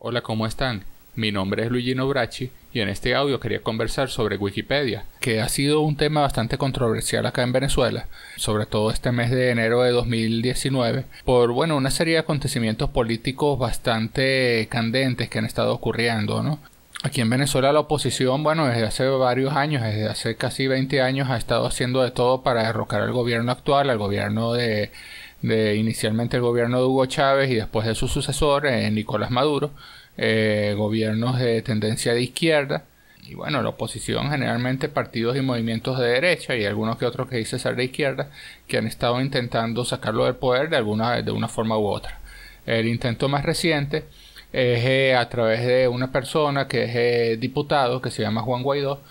Hola, ¿cómo están? Mi nombre es Luigi Nobrachi y en este audio quería conversar sobre Wikipedia, que ha sido un tema bastante controversial acá en Venezuela, sobre todo este mes de enero de 2019, por bueno, una serie de acontecimientos políticos bastante candentes que han estado ocurriendo, ¿no? Aquí en Venezuela la oposición, bueno, desde hace varios años, desde hace casi 20 años, ha estado haciendo de todo para derrocar al gobierno actual, al gobierno de de inicialmente el gobierno de Hugo Chávez y después de su sucesor, eh, Nicolás Maduro, eh, gobiernos de tendencia de izquierda, y bueno, la oposición generalmente partidos y movimientos de derecha y algunos que otros que dicen ser de izquierda, que han estado intentando sacarlo del poder de alguna de una forma u otra. El intento más reciente es eh, a través de una persona que es diputado, que se llama Juan Guaidó,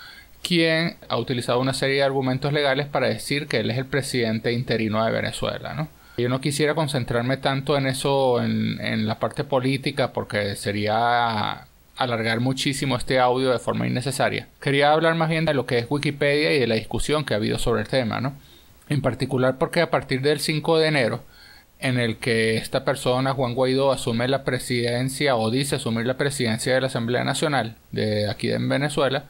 quien ha utilizado una serie de argumentos legales para decir que él es el presidente interino de Venezuela, ¿no? Yo no quisiera concentrarme tanto en eso, en, la parte política, porque sería alargar muchísimo este audio de forma innecesaria. Quería hablar más bien de lo que es Wikipedia y de la discusión que ha habido sobre el tema, ¿no? En particular porque a partir del 5 de enero, en el que esta persona, Juan Guaidó, asume la presidencia o dice asumir la presidencia de la Asamblea Nacional de aquí en Venezuela,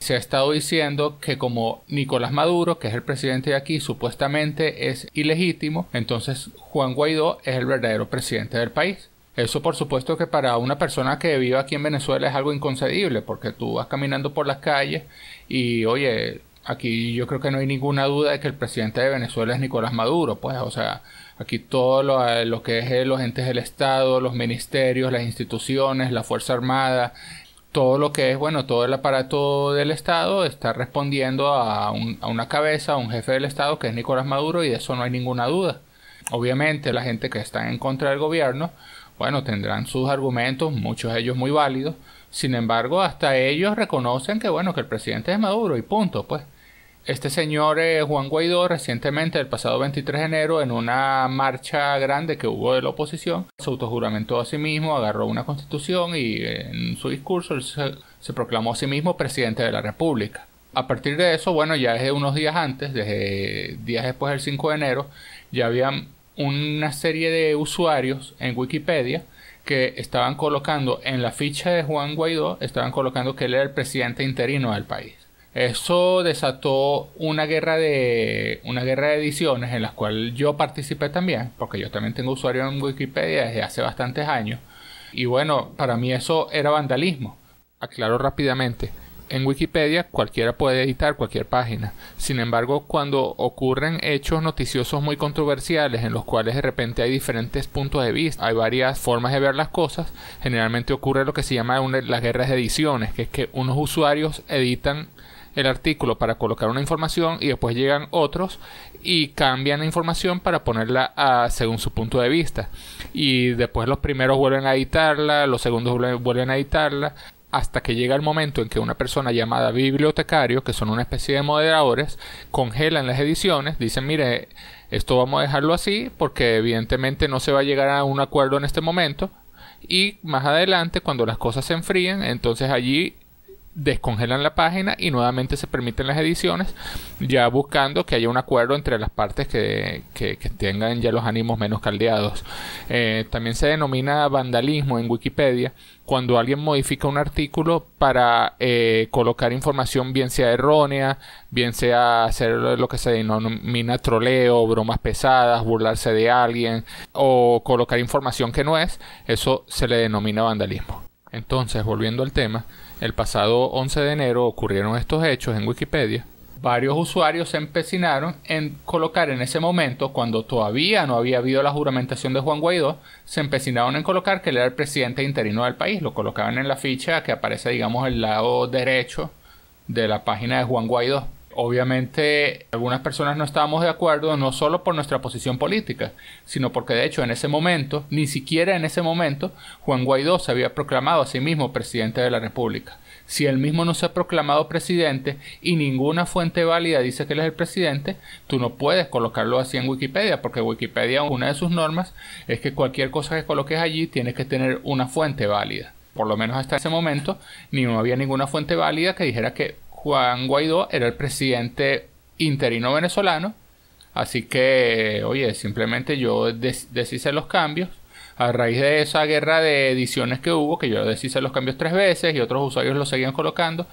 se ha estado diciendo que como Nicolás Maduro, que es el presidente de aquí, supuestamente es ilegítimo, entonces Juan Guaidó es el verdadero presidente del país. Eso por supuesto que para una persona que vive aquí en Venezuela es algo inconcebible, porque tú vas caminando por las calles y oye, aquí yo creo que no hay ninguna duda de que el presidente de Venezuela es Nicolás Maduro, pues, o sea, aquí todo lo, que es eh, los entes del Estado, los ministerios, las instituciones, la Fuerza Armada, todo lo que es, bueno, todo el aparato del Estado está respondiendo a, una cabeza, a un jefe del Estado que es Nicolás Maduro y de eso no hay ninguna duda. Obviamente la gente que está en contra del gobierno, bueno, tendrán sus argumentos, muchos de ellos muy válidos, sin embargo, hasta ellos reconocen que, bueno, que el presidente es Maduro y punto, pues. Este señor eh, Juan Guaidó recientemente, el pasado 23 de enero, en una marcha grande que hubo de la oposición, se autojuramentó a sí mismo, agarró una constitución y eh, en su discurso se, se proclamó a sí mismo presidente de la República. A partir de eso, bueno, ya desde unos días antes, desde días después del 5 de enero, ya había una serie de usuarios en Wikipedia que estaban colocando en la ficha de Juan Guaidó, estaban colocando que él era el presidente interino del país. Eso desató una guerra de una guerra de ediciones en la cual yo participé también, porque yo también tengo usuario en Wikipedia desde hace bastantes años. Y bueno, para mí eso era vandalismo. Aclaro rápidamente. En Wikipedia cualquiera puede editar cualquier página. Sin embargo, cuando ocurren hechos noticiosos muy controversiales en los cuales de repente hay diferentes puntos de vista, hay varias formas de ver las cosas, generalmente ocurre lo que se llama las guerras de ediciones, que es que unos usuarios editan el artículo para colocar una información y después llegan otros y cambian la información para ponerla según su punto de vista. Y después los primeros vuelven a editarla, los segundos vuelven a editarla, hasta que llega el momento en que una persona llamada bibliotecario, que son una especie de moderadores, congelan las ediciones, dicen, mire, esto vamos a dejarlo así porque evidentemente no se va a llegar a un acuerdo en este momento. Y más adelante, cuando las cosas se enfríen, entonces allí descongelan la página y nuevamente se permiten las ediciones, ya buscando que haya un acuerdo entre las partes que, tengan ya los ánimos menos caldeados. Eh, también se denomina vandalismo en Wikipedia cuando alguien modifica un artículo para eh, colocar información bien sea errónea, bien sea hacer lo que se denomina troleo, bromas pesadas, burlarse de alguien o colocar información que no es, eso se le denomina vandalismo. Entonces, volviendo al tema, el pasado 11 de enero ocurrieron estos hechos en Wikipedia, varios usuarios se empecinaron en colocar en ese momento, cuando todavía no había habido la juramentación de Juan Guaidó, se empecinaron en colocar que él era el presidente interino del país. Lo colocaban en la ficha que aparece, digamos, el lado derecho de la página de Juan Guaidó. Obviamente, algunas personas no estábamos de acuerdo, no solo por nuestra posición política, sino porque de hecho en ese momento, ni siquiera en ese momento, Juan Guaidó se había proclamado a sí mismo presidente de la República. Si él mismo no se ha proclamado presidente y ninguna fuente válida dice que él es el presidente, tú no puedes colocarlo así en Wikipedia, porque Wikipedia, una de sus normas, es que cualquier cosa que coloques allí tienes que tener una fuente válida. Por lo menos hasta ese momento, ni no había ninguna fuente válida que dijera que Juan Guaidó era el presidente interino venezolano. Así que, oye, simplemente yo deshice los cambios. A raíz de esa guerra de ediciones que hubo, que yo deshice los cambios tres veces y otros usuarios los seguían colocando,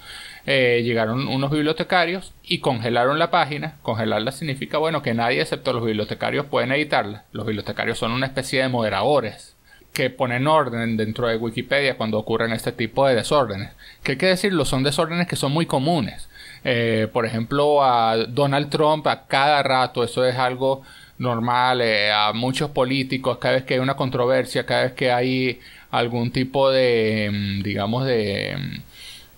eh, llegaron unos bibliotecarios y congelaron la página. Congelarla significa, bueno, que nadie excepto los bibliotecarios pueden editarla. Los bibliotecarios son una especie de moderadores que ponen orden dentro de Wikipedia cuando ocurren este tipo de desórdenes. qué hay que decirlo, son desórdenes que son muy comunes. Eh, por ejemplo, a Donald Trump a cada rato, eso es algo normal, eh, a muchos políticos, cada vez que hay una controversia, cada vez que hay algún tipo de, mm, digamos, de mm,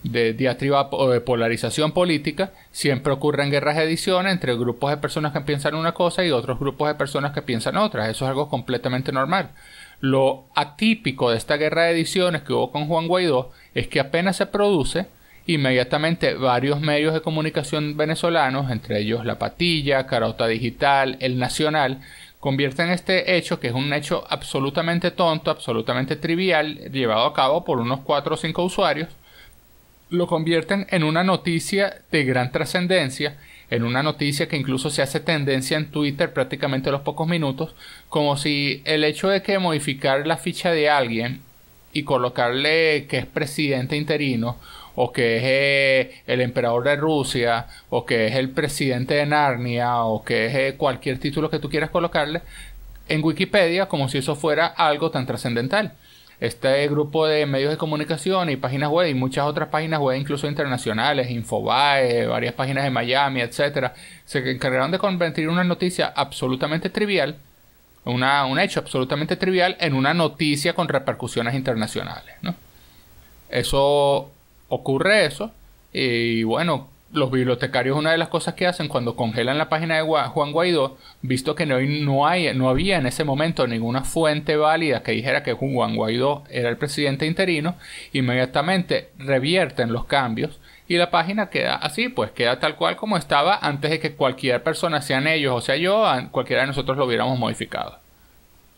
de diatriba o eh, de polarización política, siempre ocurren guerras de edición entre grupos de personas que piensan una cosa y otros grupos de personas que piensan otras. Eso es algo completamente normal. Lo atípico de esta guerra de ediciones que hubo con Juan Guaidó es que apenas se produce, inmediatamente varios medios de comunicación venezolanos, entre ellos La Patilla, Carota Digital, El Nacional, convierten este hecho, que es un hecho absolutamente tonto, absolutamente trivial, llevado a cabo por unos cuatro o cinco usuarios, lo convierten en una noticia de gran trascendencia en una noticia que incluso se hace tendencia en Twitter prácticamente a los pocos minutos, como si el hecho de que modificar la ficha de alguien y colocarle que es presidente interino o que es eh, el emperador de Rusia, o que es el presidente de Narnia, o que es eh, cualquier título que tú quieras colocarle en Wikipedia, como si eso fuera algo tan trascendental este grupo de medios de comunicación y páginas web y muchas otras páginas web, incluso internacionales, Infobae, varias páginas de Miami, etcétera, se encargaron de convertir una noticia absolutamente trivial, una, un hecho absolutamente trivial, en una noticia con repercusiones internacionales. Eso ocurre eso. Y bueno, los bibliotecarios una de las cosas que hacen cuando congelan la página de Juan Guaidó, visto que no, hay, no había en ese momento ninguna fuente válida que dijera que Juan Guaidó era el presidente interino, inmediatamente revierten los cambios y la página queda así, pues queda tal cual como estaba antes de que cualquier persona, sean ellos o sea yo, cualquiera de nosotros lo hubiéramos modificado.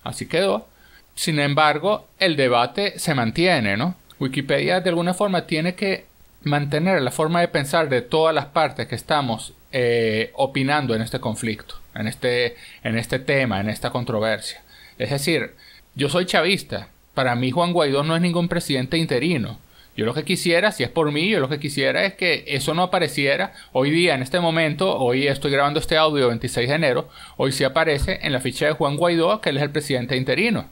Así quedó. Sin embargo, el debate se mantiene, ¿no? Wikipedia de alguna forma tiene que mantener la forma de pensar de todas las partes que estamos eh, opinando en este conflicto, en este, en este tema, en esta controversia. Es decir, yo soy chavista, para mí Juan Guaidó no es ningún presidente interino. Yo lo que quisiera, si es por mí, yo lo que quisiera es que eso no apareciera hoy día, en este momento, hoy estoy grabando este audio 26 de enero, hoy sí aparece en la ficha de Juan Guaidó que él es el presidente interino.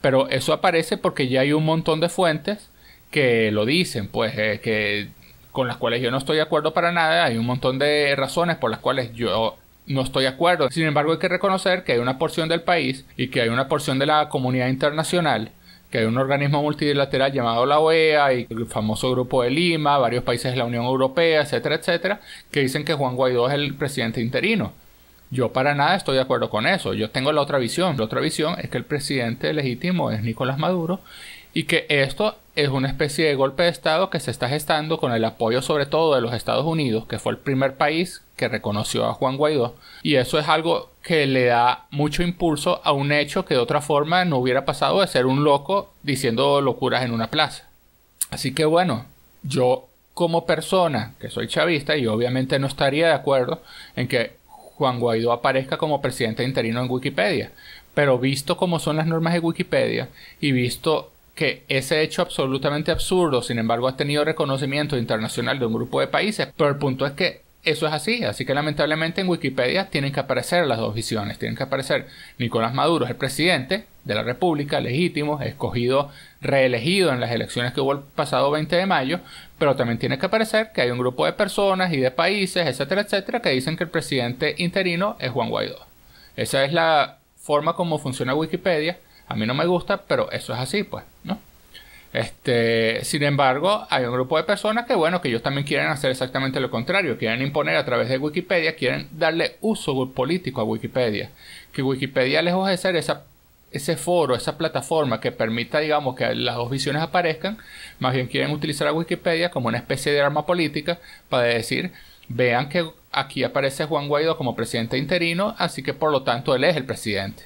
Pero eso aparece porque ya hay un montón de fuentes que lo dicen, pues eh, que con las cuales yo no estoy de acuerdo para nada. Hay un montón de razones por las cuales yo no estoy de acuerdo. Sin embargo, hay que reconocer que hay una porción del país y que hay una porción de la comunidad internacional que hay un organismo multilateral llamado la OEA y el famoso Grupo de Lima, varios países de la Unión Europea, etcétera, etcétera, que dicen que Juan Guaidó es el presidente interino. Yo para nada estoy de acuerdo con eso. Yo tengo la otra visión. La otra visión es que el presidente legítimo es Nicolás Maduro y que esto es una especie de golpe de Estado que se está gestando con el apoyo sobre todo de los Estados Unidos, que fue el primer país que reconoció a Juan Guaidó. Y eso es algo que le da mucho impulso a un hecho que de otra forma no hubiera pasado de ser un loco diciendo locuras en una plaza. Así que bueno, yo como persona que soy chavista y obviamente no estaría de acuerdo en que Juan Guaidó aparezca como presidente interino en Wikipedia, pero visto como son las normas de Wikipedia y visto que ese hecho absolutamente absurdo, sin embargo, ha tenido reconocimiento internacional de un grupo de países, pero el punto es que eso es así, así que lamentablemente en Wikipedia tienen que aparecer las dos visiones, tienen que aparecer Nicolás Maduro el presidente de la República, legítimo, escogido, reelegido en las elecciones que hubo el pasado 20 de mayo, pero también tiene que aparecer que hay un grupo de personas y de países, etcétera, etcétera, que dicen que el presidente interino es Juan Guaidó. Esa es la forma como funciona Wikipedia a mí no me gusta, pero eso es así, pues, ¿no? Este, sin embargo, hay un grupo de personas que, bueno, que ellos también quieren hacer exactamente lo contrario, quieren imponer a través de Wikipedia, quieren darle uso político a Wikipedia. Que Wikipedia, lejos de ser ese foro, esa plataforma que permita, digamos, que las dos visiones aparezcan, más bien quieren utilizar a Wikipedia como una especie de arma política para decir, vean que aquí aparece Juan Guaidó como presidente interino, así que por lo tanto él es el presidente.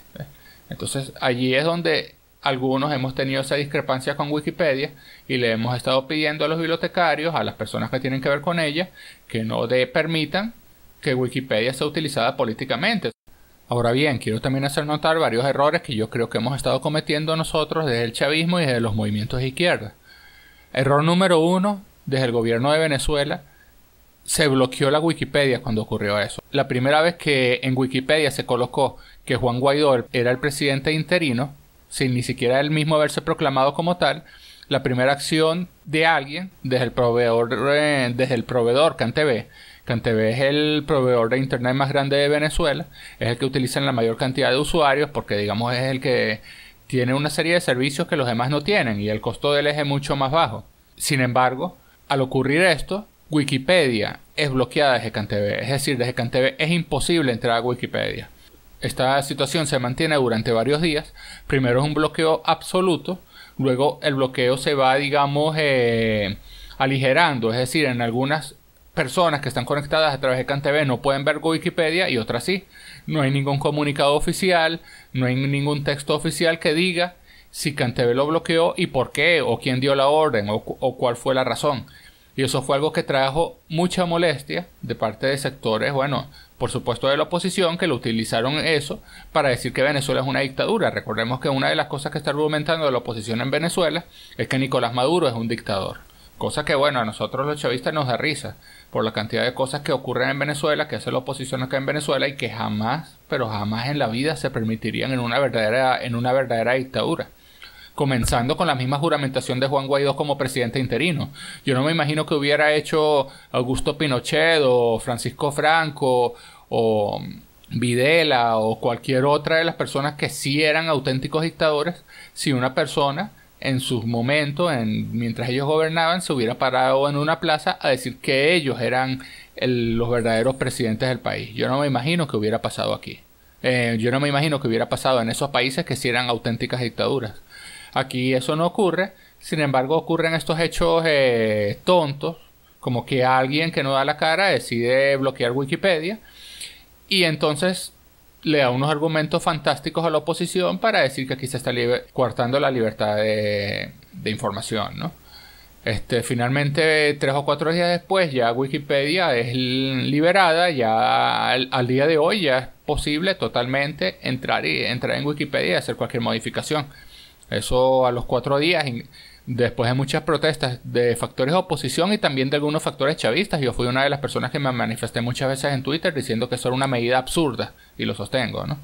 Entonces allí es donde algunos hemos tenido esa discrepancia con Wikipedia y le hemos estado pidiendo a los bibliotecarios, a las personas que tienen que ver con ella, que no de permitan que Wikipedia sea utilizada políticamente. Ahora bien, quiero también hacer notar varios errores que yo creo que hemos estado cometiendo nosotros desde el chavismo y desde los movimientos de izquierda. Error número uno, desde el gobierno de Venezuela, se bloqueó la Wikipedia cuando ocurrió eso. La primera vez que en Wikipedia se colocó que Juan Guaidó era el presidente interino, sin ni siquiera él mismo haberse proclamado como tal, la primera acción de alguien desde el proveedor, eh, desde el proveedor CanTV, CanTV es el proveedor de internet más grande de Venezuela, es el que utiliza la mayor cantidad de usuarios porque digamos es el que tiene una serie de servicios que los demás no tienen y el costo de él es mucho más bajo. Sin embargo, al ocurrir esto, Wikipedia es bloqueada desde CanTV, es decir, desde CanTV es imposible entrar a Wikipedia. Esta situación se mantiene durante varios días. Primero es un bloqueo absoluto, luego el bloqueo se va, digamos, eh, aligerando, es decir, en algunas personas que están conectadas a través de CanTV no pueden ver Wikipedia y otras sí. No hay ningún comunicado oficial, no hay ningún texto oficial que diga si CanTV lo bloqueó y por qué, o quién dio la orden, o, o cuál fue la razón. Y eso fue algo que trajo mucha molestia de parte de sectores, bueno, por supuesto de la oposición, que lo utilizaron eso para decir que Venezuela es una dictadura. Recordemos que una de las cosas que está argumentando la oposición en Venezuela es que Nicolás Maduro es un dictador. Cosa que, bueno, a nosotros los chavistas nos da risa por la cantidad de cosas que ocurren en Venezuela, que hace la oposición acá en Venezuela y que jamás, pero jamás en la vida se permitirían en una verdadera, en una verdadera dictadura comenzando con la misma juramentación de Juan Guaidó como presidente interino. Yo no me imagino que hubiera hecho Augusto Pinochet o Francisco Franco o Videla o cualquier otra de las personas que sí eran auténticos dictadores si una persona en sus momentos, en, mientras ellos gobernaban, se hubiera parado en una plaza a decir que ellos eran los verdaderos presidentes del país. Yo no me imagino que hubiera pasado aquí. Eh, yo no me imagino que hubiera pasado en esos países que sí eran auténticas dictaduras. Aquí eso no ocurre. Sin embargo, ocurren estos hechos eh, tontos, como que alguien que no da la cara decide bloquear Wikipedia y entonces le da unos argumentos fantásticos a la oposición para decir que aquí se está coartando la libertad de, información, ¿no? Este, finalmente, tres o cuatro días después, ya Wikipedia es liberada, ya al, día de hoy ya es posible totalmente entrar, y, entrar en Wikipedia y hacer cualquier modificación. Eso a los cuatro días, después de muchas protestas de factores de oposición y también de algunos factores chavistas, yo fui una de las personas que me manifesté muchas veces en Twitter diciendo que eso era una medida absurda y lo sostengo, ¿no?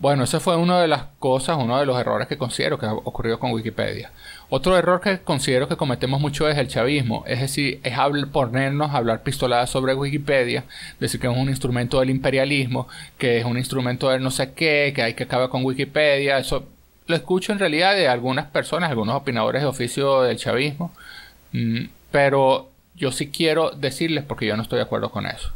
Bueno, ese fue una de las cosas, uno de los errores que considero que ha ocurrido con Wikipedia. Otro error que considero que cometemos mucho es el chavismo, es decir, es ponernos a hablar pistoladas sobre Wikipedia, decir que es un instrumento del imperialismo, que es un instrumento del no sé qué, que hay que acabar con Wikipedia, eso lo escucho en realidad de algunas personas, algunos opinadores de oficio del chavismo, mm, pero yo sí quiero decirles porque yo no estoy de acuerdo con eso.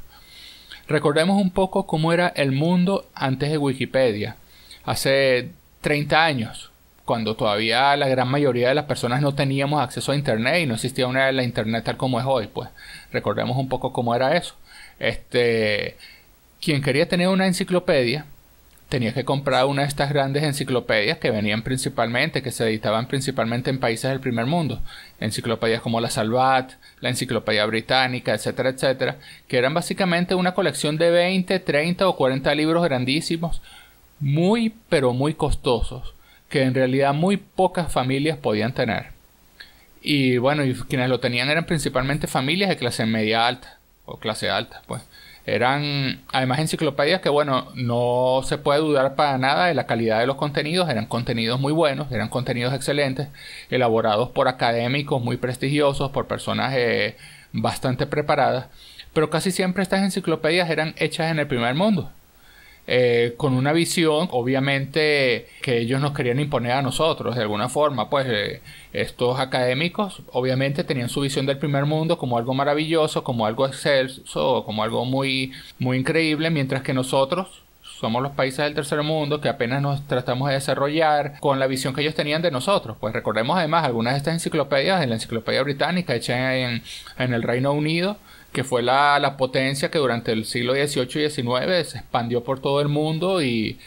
Recordemos un poco cómo era el mundo antes de Wikipedia, hace 30 años, cuando todavía la gran mayoría de las personas no teníamos acceso a Internet y no existía una de la Internet tal como es hoy. Pues recordemos un poco cómo era eso. Este, quien quería tener una enciclopedia tenía que comprar una de estas grandes enciclopedias que venían principalmente, que se editaban principalmente en países del primer mundo. Enciclopedias como la Salvat, la Enciclopedia Británica, etcétera, etcétera, que eran básicamente una colección de 20, 30 o 40 libros grandísimos, muy pero muy costosos, que en realidad muy pocas familias podían tener. Y bueno, y quienes lo tenían eran principalmente familias de clase media alta, o clase alta, pues. Eran además enciclopedias que, bueno, no se puede dudar para nada de la calidad de los contenidos. Eran contenidos muy buenos, eran contenidos excelentes, elaborados por académicos muy prestigiosos, por personas eh, bastante preparadas. Pero casi siempre estas enciclopedias eran hechas en el primer mundo. Eh, con una visión, obviamente, que ellos nos querían imponer a nosotros, de alguna forma, pues eh, estos académicos, obviamente, tenían su visión del primer mundo como algo maravilloso, como algo excelso, como algo muy, muy increíble, mientras que nosotros, somos los países del tercer mundo que apenas nos tratamos de desarrollar con la visión que ellos tenían de nosotros. Pues recordemos además algunas de estas enciclopedias, en la enciclopedia británica hecha en, en el Reino Unido, que fue la, potencia que durante el siglo XVIII y XIX se expandió por todo el mundo y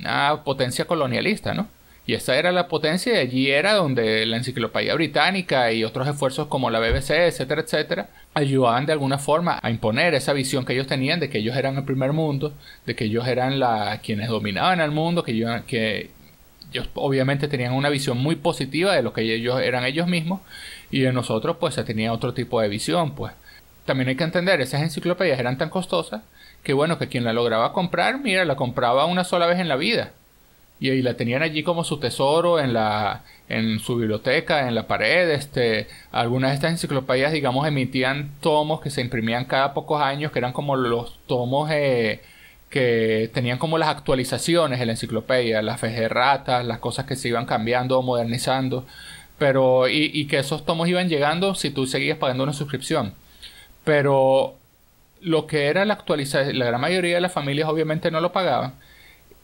una potencia colonialista, ¿no? Y esa era la potencia y allí era donde la enciclopedia británica y otros esfuerzos como la BBC, etcétera, etcétera, ayudaban de alguna forma a imponer esa visión que ellos tenían de que ellos eran el primer mundo, de que ellos eran la, quienes dominaban el mundo, que, que ellos obviamente tenían una visión muy positiva de lo que ellos eran ellos mismos y de nosotros pues se tenía otro tipo de visión, pues también hay que entender, esas enciclopedias eran tan costosas que bueno, que quien la lograba comprar, mira, la compraba una sola vez en la vida. Y, ahí la tenían allí como su tesoro en la en su biblioteca, en la pared, este, algunas de estas enciclopedias, digamos, emitían tomos que se imprimían cada pocos años, que eran como los tomos eh, que tenían como las actualizaciones en la enciclopedia, las fejerratas, las cosas que se iban cambiando o modernizando, pero y que esos tomos iban llegando si tú seguías pagando una suscripción. Pero lo que era la actualización, la gran mayoría de las familias obviamente no lo pagaban.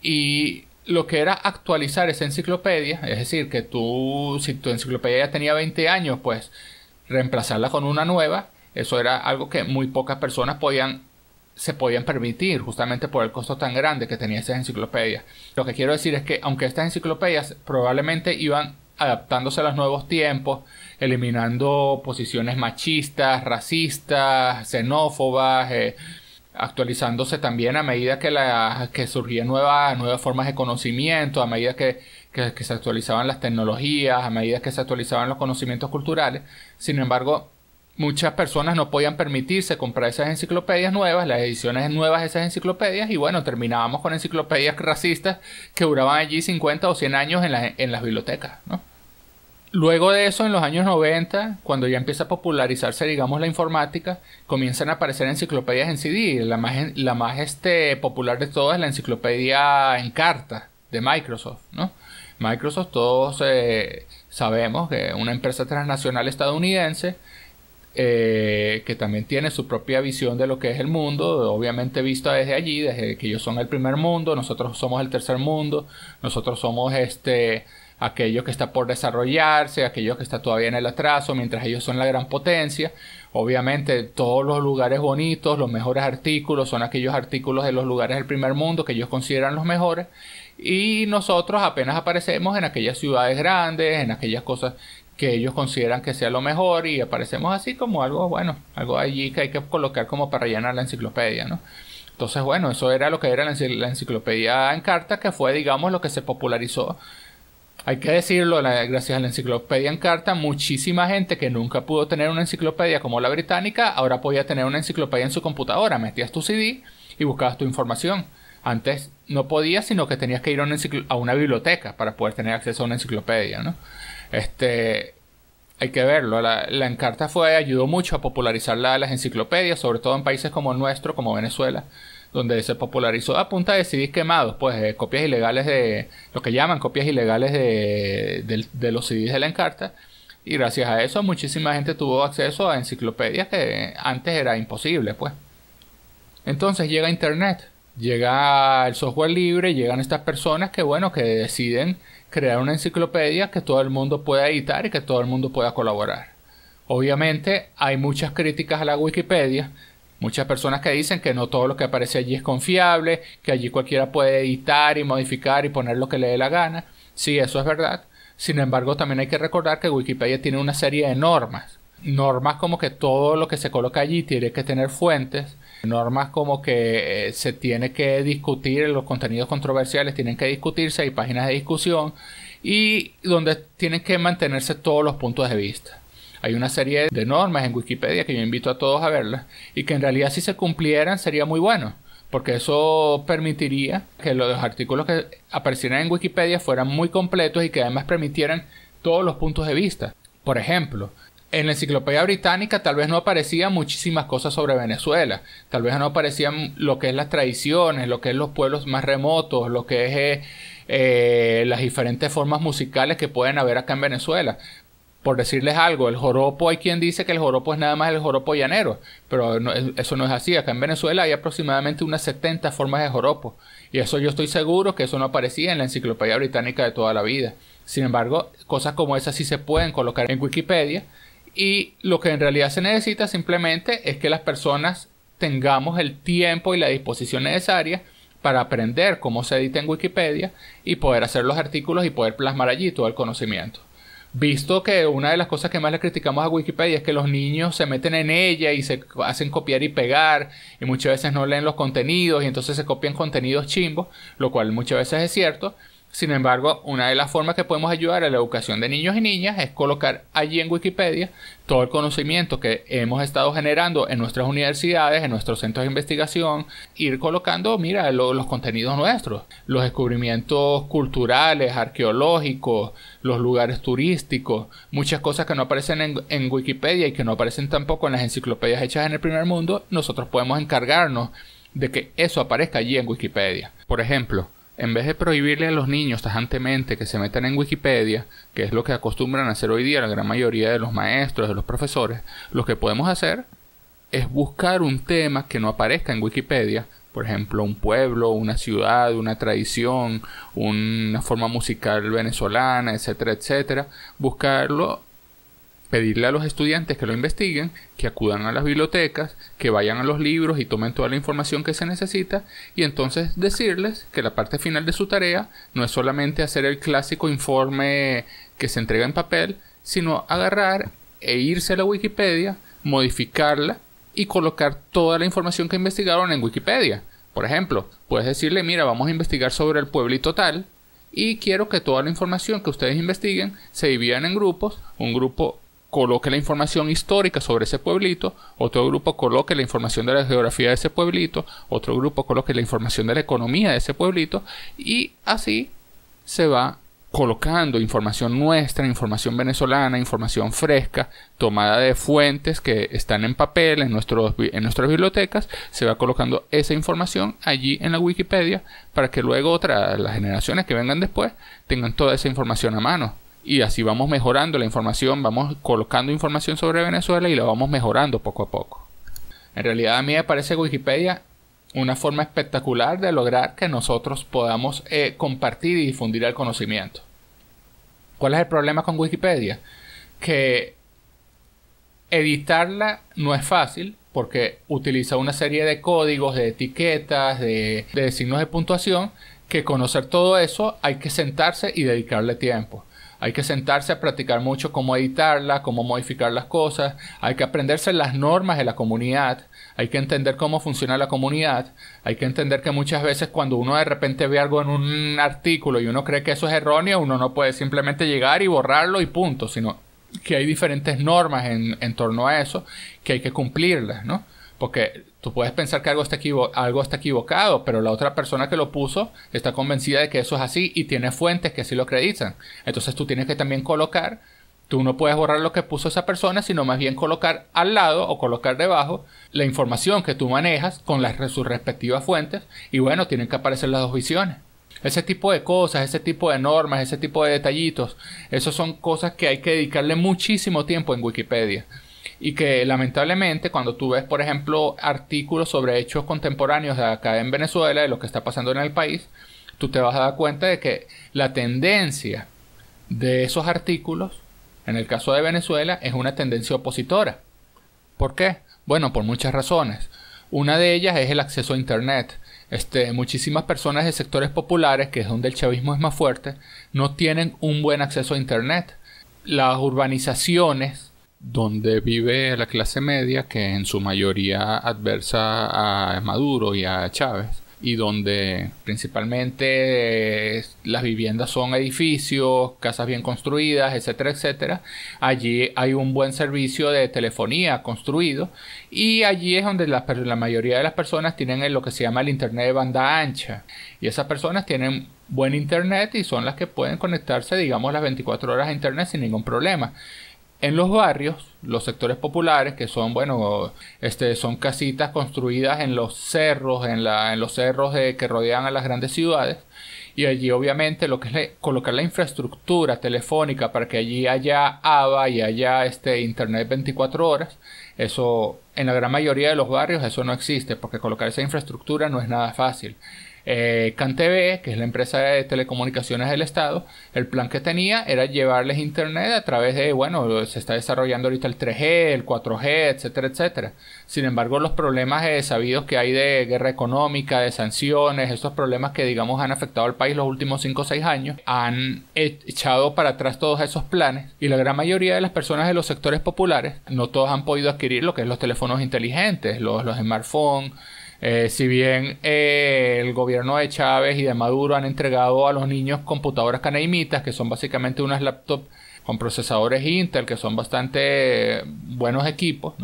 Y lo que era actualizar esa enciclopedia, es decir, que tú, si tu enciclopedia ya tenía 20 años, pues reemplazarla con una nueva, eso era algo que muy pocas personas podían se podían permitir justamente por el costo tan grande que tenía esa enciclopedia. Lo que quiero decir es que aunque estas enciclopedias probablemente iban adaptándose a los nuevos tiempos, eliminando posiciones machistas, racistas, xenófobas, eh, actualizándose también a medida que, que surgían nuevas, nuevas formas de conocimiento, a medida que, se actualizaban las tecnologías, a medida que se actualizaban los conocimientos culturales. Sin embargo, muchas personas no podían permitirse comprar esas enciclopedias nuevas, las ediciones nuevas de esas enciclopedias, y bueno, terminábamos con enciclopedias racistas que duraban allí 50 o 100 años en, en las bibliotecas, ¿no? Luego de eso, en los años 90, cuando ya empieza a popularizarse, digamos, la informática, comienzan a aparecer enciclopedias en CD. La más, la más este, popular de todas es la enciclopedia en carta de Microsoft, ¿no? Microsoft, todos eh, sabemos que es una empresa transnacional estadounidense eh, que también tiene su propia visión de lo que es el mundo, obviamente vista desde allí, desde que ellos son el primer mundo, nosotros somos el tercer mundo, nosotros somos este aquello que está por desarrollarse, aquello que está todavía en el atraso, mientras ellos son la gran potencia. Obviamente todos los lugares bonitos, los mejores artículos, son aquellos artículos de los lugares del primer mundo que ellos consideran los mejores. Y nosotros apenas aparecemos en aquellas ciudades grandes, en aquellas cosas que ellos consideran que sea lo mejor y aparecemos así como algo, bueno, algo allí que hay que colocar como para llenar la enciclopedia, ¿no? Entonces, bueno, eso era lo que era la enciclopedia en carta, que fue, digamos, lo que se popularizó hay que decirlo, gracias a la enciclopedia en carta, muchísima gente que nunca pudo tener una enciclopedia como la británica, ahora podía tener una enciclopedia en su computadora. Metías tu CD y buscabas tu información. Antes no podías, sino que tenías que ir a una, biblioteca para poder tener acceso a una enciclopedia, Este, hay que verlo. La, Encarta fue, ayudó mucho a popularizar las enciclopedias, sobre todo en países como el nuestro, como Venezuela, donde se popularizó a ah, punta de CDs quemados, pues eh, copias ilegales de lo que llaman copias ilegales de, los CDs de la Encarta. Y gracias a eso muchísima gente tuvo acceso a enciclopedias que antes era imposible, pues. Entonces llega Internet, llega el software libre, llegan estas personas que, bueno, que deciden crear una enciclopedia que todo el mundo pueda editar y que todo el mundo pueda colaborar. Obviamente hay muchas críticas a la Wikipedia, Muchas personas que dicen que no todo lo que aparece allí es confiable, que allí cualquiera puede editar y modificar y poner lo que le dé la gana. Sí, eso es verdad. Sin embargo, también hay que recordar que Wikipedia tiene una serie de normas. Normas como que todo lo que se coloca allí tiene que tener fuentes. Normas como que eh, se tiene que discutir, los contenidos controversiales tienen que discutirse, hay páginas de discusión y donde tienen que mantenerse todos los puntos de vista. Hay una serie de normas en Wikipedia que yo invito a todos a verlas y que en realidad si se cumplieran sería muy bueno porque eso permitiría que los artículos que aparecieran en Wikipedia fueran muy completos y que además permitieran todos los puntos de vista. Por ejemplo, en la enciclopedia británica tal vez no aparecían muchísimas cosas sobre Venezuela, tal vez no aparecían lo que es las tradiciones, lo que es los pueblos más remotos, lo que es eh, eh, las diferentes formas musicales que pueden haber acá en Venezuela, por decirles algo, el joropo, hay quien dice que el joropo es nada más el joropo llanero, pero eso no es así. Acá en Venezuela hay aproximadamente unas 70 formas de joropo, y eso yo estoy seguro que eso no aparecía en la enciclopedia británica de toda la vida. Sin embargo, cosas como esas sí se pueden colocar en Wikipedia, y lo que en realidad se necesita simplemente es que las personas tengamos el tiempo y la disposición necesaria para aprender cómo se edita en Wikipedia y poder hacer los artículos y poder plasmar allí todo el conocimiento. Visto que una de las cosas que más le criticamos a Wikipedia es que los niños se meten en ella y se hacen copiar y pegar y muchas veces no leen los contenidos y entonces se copian contenidos chimbos, lo cual muchas veces es cierto. Sin embargo, una de las formas que podemos ayudar a la educación de niños y niñas es colocar allí en Wikipedia todo el conocimiento que hemos estado generando en nuestras universidades, en nuestros centros de investigación, ir colocando, mira, los contenidos nuestros, los descubrimientos culturales, arqueológicos, los lugares turísticos, muchas cosas que no aparecen en Wikipedia y que no aparecen tampoco en las enciclopedias hechas en el primer mundo, nosotros podemos encargarnos de que eso aparezca allí en Wikipedia. Por ejemplo, en vez de prohibirle a los niños tajantemente que se metan en Wikipedia, que es lo que acostumbran a hacer hoy día la gran mayoría de los maestros, de los profesores, lo que podemos hacer es buscar un tema que no aparezca en Wikipedia, por ejemplo, un pueblo, una ciudad, una tradición, una forma musical venezolana, etcétera, etcétera, buscarlo pedirle a los estudiantes que lo investiguen, que acudan a las bibliotecas, que vayan a los libros y tomen toda la información que se necesita y entonces decirles que la parte final de su tarea no es solamente hacer el clásico informe que se entrega en papel, sino agarrar e irse a la Wikipedia, modificarla y colocar toda la información que investigaron en Wikipedia. Por ejemplo, puedes decirle, mira, vamos a investigar sobre el pueblito tal y quiero que toda la información que ustedes investiguen se dividan en grupos, un grupo coloque la información histórica sobre ese pueblito, otro grupo coloque la información de la geografía de ese pueblito, otro grupo coloque la información de la economía de ese pueblito y así se va colocando información nuestra, información venezolana, información fresca, tomada de fuentes que están en papel en, nuestras bibliotecas, se va colocando esa información allí en la Wikipedia para que luego otras, las generaciones que vengan después, tengan toda esa información a mano y así vamos mejorando la información, vamos colocando información sobre Venezuela y la vamos mejorando poco a poco. En realidad a mí me parece Wikipedia una forma espectacular de lograr que nosotros podamos eh, compartir y difundir el conocimiento. ¿Cuál es el problema con Wikipedia? Que editarla no es fácil porque utiliza una serie de códigos, de etiquetas, de signos de puntuación, que conocer todo eso hay que sentarse y dedicarle tiempo. Hay que sentarse a practicar mucho cómo editarla, cómo modificar las cosas. Hay que aprenderse las normas de la comunidad. Hay que entender cómo funciona la comunidad. Hay que entender que muchas veces cuando uno de repente ve algo en un artículo y uno cree que eso es erróneo, uno no puede simplemente llegar y borrarlo y punto, sino que hay diferentes normas en, torno a eso que hay que cumplirlas, ¿no? Porque Tú puedes pensar que algo está, algo está equivocado, pero la otra persona que lo puso está convencida de que eso es así y tiene fuentes que así lo acreditan. Entonces tú tienes que también colocar, tú no puedes borrar lo que puso esa persona, sino más bien colocar al lado o colocar debajo la información que tú manejas con las, sus respectivas fuentes y bueno, tienen que aparecer las dos visiones. Ese tipo de cosas, ese tipo de normas, ese tipo de detallitos, esos son cosas que hay que dedicarle muchísimo tiempo en Wikipedia y que lamentablemente cuando tú ves, por ejemplo, artículos sobre hechos contemporáneos de acá en Venezuela, de lo que está pasando en el país, tú te vas a dar cuenta de que la tendencia de esos artículos, en el caso de Venezuela, es una tendencia opositora. ¿Por qué? Bueno, por muchas razones. Una de ellas es el acceso a Internet. Este, muchísimas personas de sectores populares, que es donde el chavismo es más fuerte, no tienen un buen acceso a Internet. Las urbanizaciones donde vive la clase media, que en su mayoría adversa a Maduro y a Chávez, y donde principalmente eh, las viviendas son edificios, casas bien construidas, etcétera, etcétera. Allí hay un buen servicio de telefonía construido y allí es donde la, mayoría de las personas tienen eh, lo que se llama el Internet de banda ancha. Y esas personas tienen buen Internet y son las que pueden conectarse, digamos, las 24 horas a Internet sin ningún problema. En los barrios, los sectores populares, que son, bueno, este, son casitas construidas en los cerros, en, la, en los cerros de, que rodean a las grandes ciudades, y allí obviamente lo que es colocar la infraestructura telefónica para que allí haya ABA y haya este internet 24 horas, eso en la gran mayoría de los barrios eso no existe porque colocar esa infraestructura no es nada fácil. Eh, CanTV, que es la empresa de telecomunicaciones del Estado, el plan que tenía era llevarles Internet a través de, bueno, se está desarrollando ahorita el 3G, el 4G, etcétera, etcétera. Sin embargo, los problemas eh, sabidos que hay de guerra económica, de sanciones, estos problemas que, digamos, han afectado al país los últimos 5 o 6 años, han e-, echado para atrás todos esos planes y la gran mayoría de las personas de los sectores populares, no todos han podido adquirir lo que es los teléfonos inteligentes, los smartphones, eh, si bien eh, el gobierno de Chávez y de Maduro han entregado a los niños computadoras canaimitas, que son básicamente unas laptops con procesadores Intel, que son bastante buenos equipos,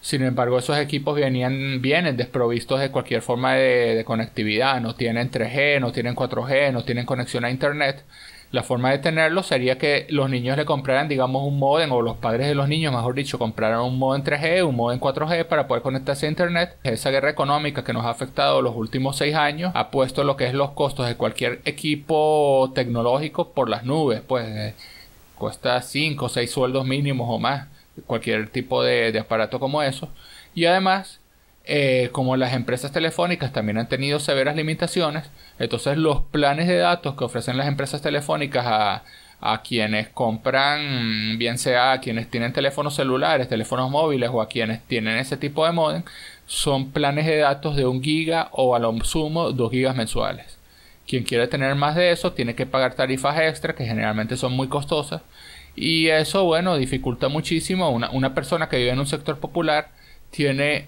Sin embargo, esos equipos venían, vienen desprovistos de cualquier forma de, de conectividad, no tienen 3G, no tienen 4G, no tienen conexión a Internet. La forma de tenerlo sería que los niños le compraran, digamos, un modem, o los padres de los niños, mejor dicho, compraran un modem 3G, un modem 4G para poder conectarse a Internet. Esa guerra económica que nos ha afectado los últimos seis años ha puesto lo que es los costos de cualquier equipo tecnológico por las nubes, pues eh, cuesta cinco o seis sueldos mínimos o más, cualquier tipo de, de aparato como eso. Y además eh, como las empresas telefónicas también han tenido severas limitaciones, entonces los planes de datos que ofrecen las empresas telefónicas a, quienes compran, bien sea a quienes tienen teléfonos celulares, teléfonos móviles o a quienes tienen ese tipo de modem, son planes de datos de un giga o a lo sumo 2 gigas mensuales. Quien quiere tener más de eso tiene que pagar tarifas extra que generalmente son muy costosas y eso, bueno, dificulta muchísimo. Una, una persona que vive en un sector popular tiene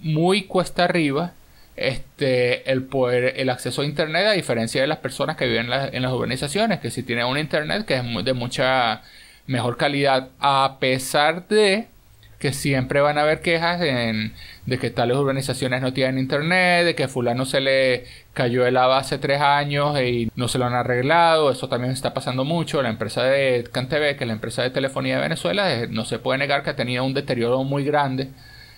muy cuesta arriba este, el poder, el acceso a internet, a diferencia de las personas que viven en, las urbanizaciones, que si tienen un internet que es de mucha mejor calidad, a pesar de que siempre van a haber quejas de que tales urbanizaciones no tienen internet, de que fulano se le cayó el agua hace tres años y no se lo han arreglado, eso también está pasando mucho, la empresa de CanTV, que es la empresa de telefonía de Venezuela, eh, no se puede negar que ha tenido un deterioro muy grande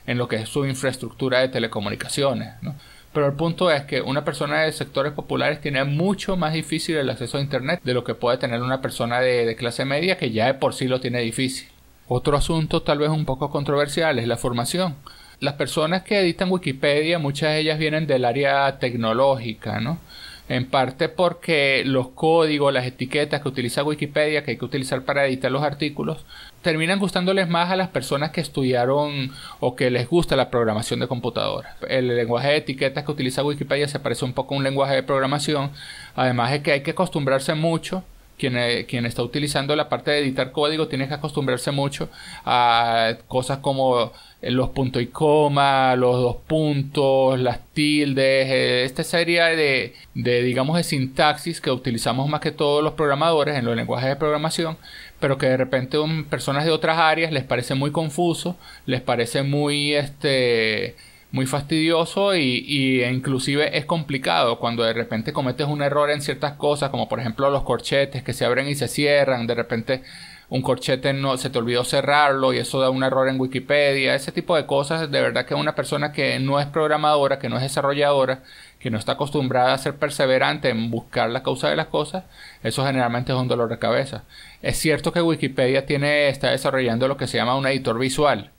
en lo que es su infraestructura de telecomunicaciones. ¿no? Pero el punto es que una persona de sectores populares tiene mucho más difícil el acceso a Internet de lo que puede tener una persona de, de clase media que ya de por sí lo tiene difícil. Otro asunto tal vez un poco controversial es la formación las personas que editan Wikipedia, muchas de ellas vienen del área tecnológica, ¿no? en parte porque los códigos, las etiquetas que utiliza Wikipedia, que hay que utilizar para editar los artículos, terminan gustándoles más a las personas que estudiaron o que les gusta la programación de computadoras. El lenguaje de etiquetas que utiliza Wikipedia se parece un poco a un lenguaje de programación, además es que hay que acostumbrarse mucho eh, quien, está utilizando la parte de editar código tiene que acostumbrarse mucho a cosas como eh, los punto y coma, los dos puntos, las tildes, eh, esta serie de, digamos, de sintaxis que utilizamos más que todos los programadores en los lenguajes de programación, pero que de repente a personas de otras áreas les parece muy confuso, les parece muy, este, muy fastidioso y, e inclusive es complicado cuando de repente cometes un error en ciertas cosas, como por ejemplo los corchetes que se abren y se cierran, de repente un corchete no se te olvidó cerrarlo y eso da un error en Wikipedia, ese tipo de cosas, de verdad que una persona que no es programadora, que no es desarrolladora, que no está acostumbrada a ser perseverante en buscar la causa de las cosas, eso generalmente es un dolor de cabeza. Es cierto que Wikipedia tiene está desarrollando lo que se llama un editor visual,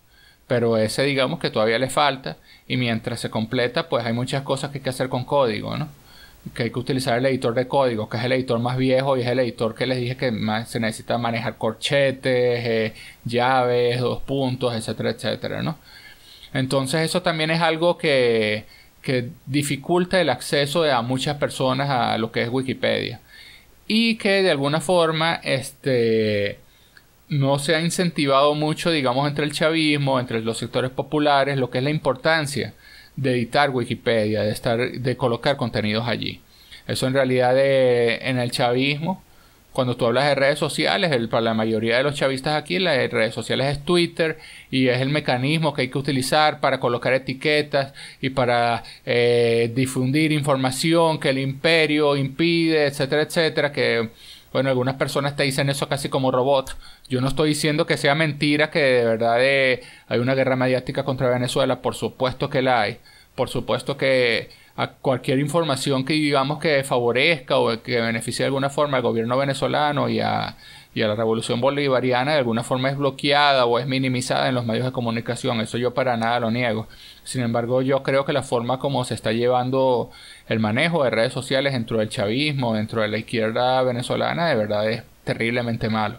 pero ese digamos que todavía le falta y mientras se completa, pues hay muchas cosas que hay que hacer con código, ¿no? Que hay que utilizar el editor de código, que es el editor más viejo y es el editor que les dije que se necesita manejar corchetes, eh, llaves, dos puntos, etcétera, etcétera, ¿no? Entonces eso también es algo que, dificulta el acceso de a muchas personas a lo que es Wikipedia. Y que de alguna forma, este no se ha incentivado mucho, digamos, entre el chavismo, entre los sectores populares, lo que es la importancia de editar Wikipedia, de, estar, de colocar contenidos allí. Eso en realidad eh, en el chavismo, cuando tú hablas de redes sociales, el, para la mayoría de los chavistas aquí, las redes sociales es Twitter y es el mecanismo que hay que utilizar para colocar etiquetas y para eh, difundir información que el imperio impide, etcétera, etcétera, que bueno, algunas personas te dicen eso casi como robot. Yo no estoy diciendo que sea mentira, que de verdad eh, hay una guerra mediática contra Venezuela. Por supuesto que la hay. Por supuesto que a cualquier información que digamos que favorezca o que beneficie de alguna forma al gobierno venezolano a, y a la revolución bolivariana de alguna forma es bloqueada o es minimizada en los medios de comunicación. Eso yo para nada lo niego. Sin embargo, yo creo que la forma como se está llevando el manejo de redes sociales dentro del chavismo, dentro de la izquierda venezolana, de verdad es terriblemente malo.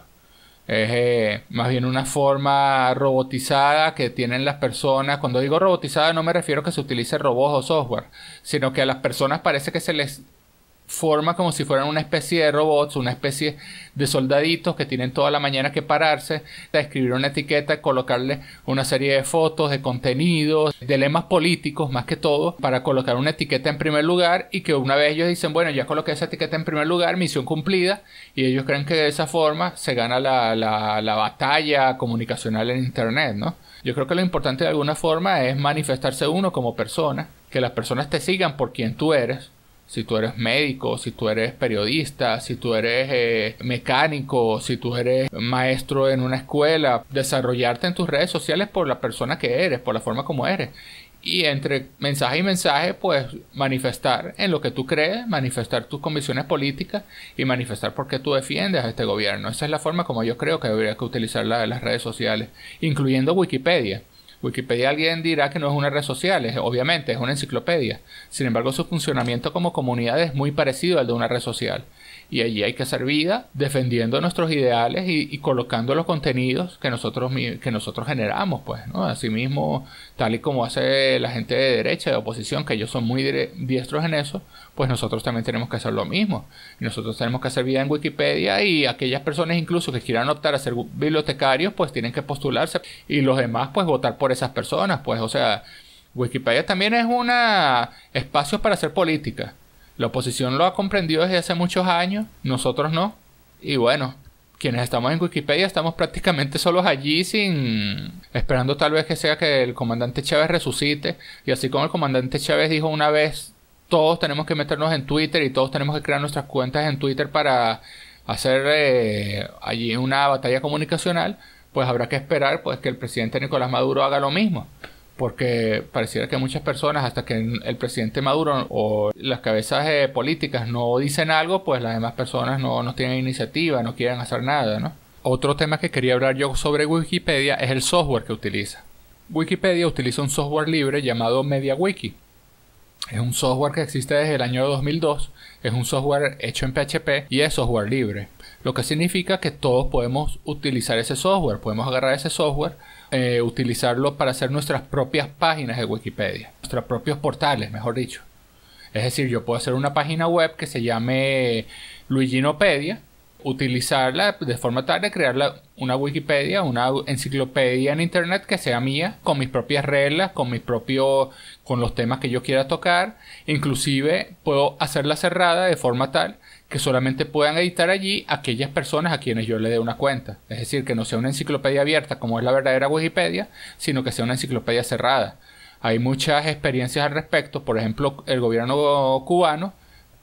Es eh, más bien una forma robotizada que tienen las personas. Cuando digo robotizada no me refiero a que se utilice robots o software, sino que a las personas parece que se les forma como si fueran una especie de robots, una especie de soldaditos que tienen toda la mañana que pararse, a escribir una etiqueta, colocarle una serie de fotos, de contenidos, de lemas políticos más que todo, para colocar una etiqueta en primer lugar y que una vez ellos dicen, bueno, ya coloqué esa etiqueta en primer lugar, misión cumplida, y ellos creen que de esa forma se gana la, la, la batalla comunicacional en Internet, ¿no? Yo creo que lo importante de alguna forma es manifestarse uno como persona, que las personas te sigan por quien tú eres, si tú eres médico, si tú eres periodista, si tú eres eh, mecánico, si tú eres maestro en una escuela, desarrollarte en tus redes sociales por la persona que eres, por la forma como eres. Y entre mensaje y mensaje, pues manifestar en lo que tú crees, manifestar tus convicciones políticas y manifestar por qué tú defiendes a este gobierno. Esa es la forma como yo creo que debería que utilizar la, las redes sociales, incluyendo Wikipedia. Wikipedia alguien dirá que no es una red social, es, obviamente, es una enciclopedia. Sin embargo, su funcionamiento como comunidad es muy parecido al de una red social y allí hay que hacer vida defendiendo nuestros ideales y, colocando los contenidos que nosotros, que nosotros generamos, pues, ¿no? Asimismo, tal y como hace la gente de derecha, de oposición, que ellos son muy diestros en eso, pues nosotros también tenemos que hacer lo mismo. Nosotros tenemos que hacer vida en Wikipedia y aquellas personas incluso que quieran optar a ser bibliotecarios, pues tienen que postularse y los demás, pues, votar por esas personas, pues, o sea... Wikipedia también es un espacio para hacer política. La oposición lo ha comprendido desde hace muchos años, nosotros no. Y bueno, quienes estamos en Wikipedia estamos prácticamente solos allí sin esperando tal vez que sea que el comandante Chávez resucite. Y así como el comandante Chávez dijo una vez, todos tenemos que meternos en Twitter y todos tenemos que crear nuestras cuentas en Twitter para hacer eh, allí una batalla comunicacional, pues habrá que esperar pues que el presidente Nicolás Maduro haga lo mismo porque pareciera que muchas personas, hasta que el presidente Maduro o las cabezas eh, políticas no dicen algo, pues las demás personas no, no, tienen iniciativa, no quieren hacer nada, ¿no? Otro tema que quería hablar yo sobre Wikipedia es el software que utiliza. Wikipedia utiliza un software libre llamado MediaWiki. Es un software que existe desde el año 2002, es un software hecho en PHP y es software libre. Lo que significa que todos podemos utilizar ese software, podemos agarrar ese software eh, utilizarlo para hacer nuestras propias páginas de Wikipedia, nuestros propios portales, mejor dicho. Es decir, yo puedo hacer una página web que se llame Luiginopedia, utilizarla de forma tal de crear una Wikipedia, una enciclopedia en internet que sea mía, con mis propias reglas, con mis propios, con los temas que yo quiera tocar. Inclusive puedo hacerla cerrada de forma tal que solamente puedan editar allí aquellas personas a quienes yo le dé una cuenta. Es decir, que no sea una enciclopedia abierta como es la verdadera Wikipedia, sino que sea una enciclopedia cerrada. Hay muchas experiencias al respecto, por ejemplo, el gobierno cubano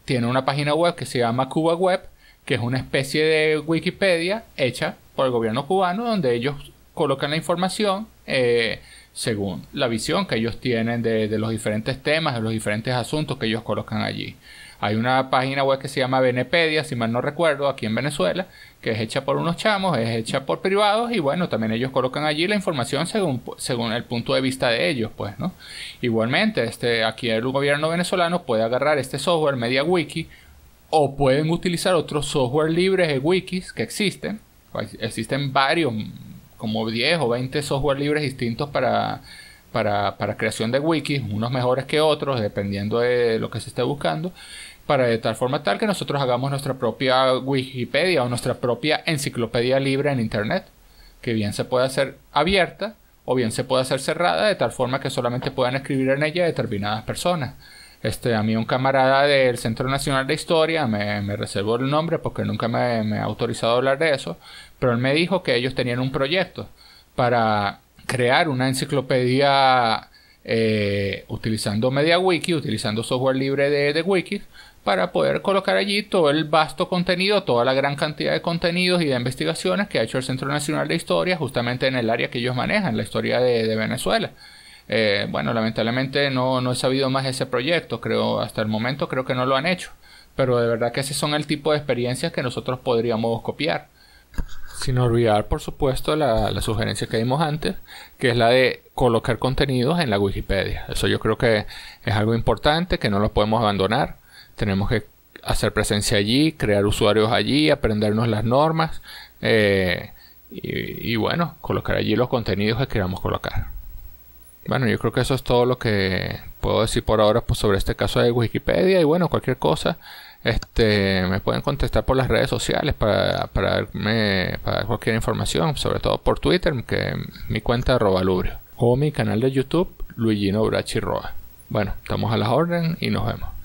tiene una página web que se llama Cuba Web, que es una especie de Wikipedia hecha por el gobierno cubano, donde ellos colocan la información eh, según la visión que ellos tienen de los diferentes temas, de los diferentes asuntos que ellos colocan allí. Hay una página web que se llama Benepedia, si mal no recuerdo, aquí en Venezuela, que es hecha por unos chamos, es hecha por privados y bueno, también ellos colocan allí la información según, según el punto de vista de ellos, pues, ¿no? Igualmente, este, aquí el gobierno venezolano puede agarrar este software MediaWiki o pueden utilizar otros software libres de wikis que existen. Pues, existen varios, como 10 o 20 software libres distintos para para, para, creación de wikis, unos mejores que otros, dependiendo de lo que se esté buscando para de tal forma tal que nosotros hagamos nuestra propia Wikipedia o nuestra propia enciclopedia libre en Internet, que bien se puede hacer abierta o bien se puede hacer cerrada de tal forma que solamente puedan escribir en ella determinadas personas. Este, a mí un camarada del Centro Nacional de Historia, me, reservó el nombre porque nunca me, ha autorizado hablar de eso, pero él me dijo que ellos tenían un proyecto para crear una enciclopedia eh, utilizando MediaWiki, utilizando software libre de, de Wiki, para poder colocar allí todo el vasto contenido, toda la gran cantidad de contenidos y de investigaciones que ha hecho el Centro Nacional de Historia justamente en el área que ellos manejan, la historia de, Venezuela. Eh, bueno, lamentablemente no, he sabido más de ese proyecto, creo, hasta el momento creo que no lo han hecho, pero de verdad que ese son el tipo de experiencias que nosotros podríamos copiar. Sin olvidar, por supuesto, la, la sugerencia que dimos antes, que es la de colocar contenidos en la Wikipedia. Eso yo creo que es algo importante, que no lo podemos abandonar tenemos que hacer presencia allí, crear usuarios allí, aprendernos las normas eh, y, bueno, colocar allí los contenidos que queramos colocar. Bueno, yo creo que eso es todo lo que puedo decir por ahora pues, sobre este caso de Wikipedia y bueno, cualquier cosa. Este, me pueden contestar por las redes sociales para, para, darme, cualquier información, sobre todo por Twitter, que mi cuenta es Robalubrio, o mi canal de YouTube, Luigino Brachi Roa. Bueno, estamos a la orden y nos vemos.